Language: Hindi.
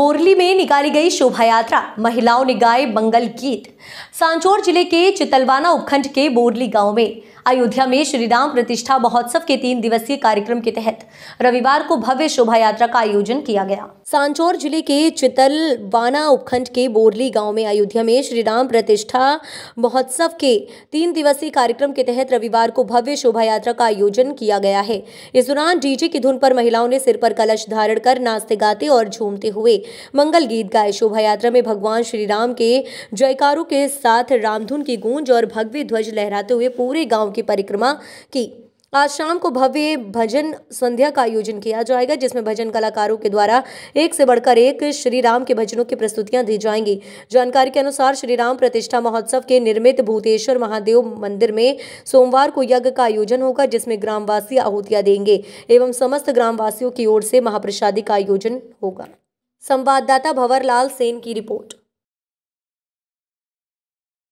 बोरली में निकाली गई शोभा यात्रा महिलाओं ने गाए मंगल गीत सांचौर जिले के चितलवाना उपखंड के बोरली गांव में अयोध्या में श्री राम प्रतिष्ठा महोत्सव के तीन दिवसीय कार्यक्रम के तहत रविवार को भव्य शोभा यात्रा का आयोजन किया गया सांचौर जिले के चितलवाना उपखंड के बोरली गांव में अयोध्या में श्री राम प्रतिष्ठा महोत्सव के तीन दिवसीय कार्यक्रम के तहत रविवार को भव्य शोभा यात्रा का आयोजन किया गया है इस दौरान डीजे की धुन पर महिलाओं ने सिर पर कलश धारण कर नाचते गाते और झूमते हुए मंगल गीत गाए शोभा यात्रा में भगवान श्री राम के जयकारों के साथ रामधुन की गूंज और भगवी ध्वज लहराते हुए पूरे गाँव के की परिक्रमा की आज शाम को भव्य भजन संध्या का आयोजन किया जाएगा जिसमें भजन कलाकारों के द्वारा एक से बढ़कर एक श्री राम के भजनों की प्रस्तुतियां दी जाएंगी जानकारी के अनुसार श्री राम प्रतिष्ठा महोत्सव के निर्मित भूतेश्वर महादेव मंदिर में सोमवार को यज्ञ का आयोजन होगा जिसमें ग्रामवासी आहुतियां देंगे एवं समस्त ग्रामवासियों की ओर से महाप्रसादी का आयोजन होगा संवाददाता भंवर सेन की रिपोर्ट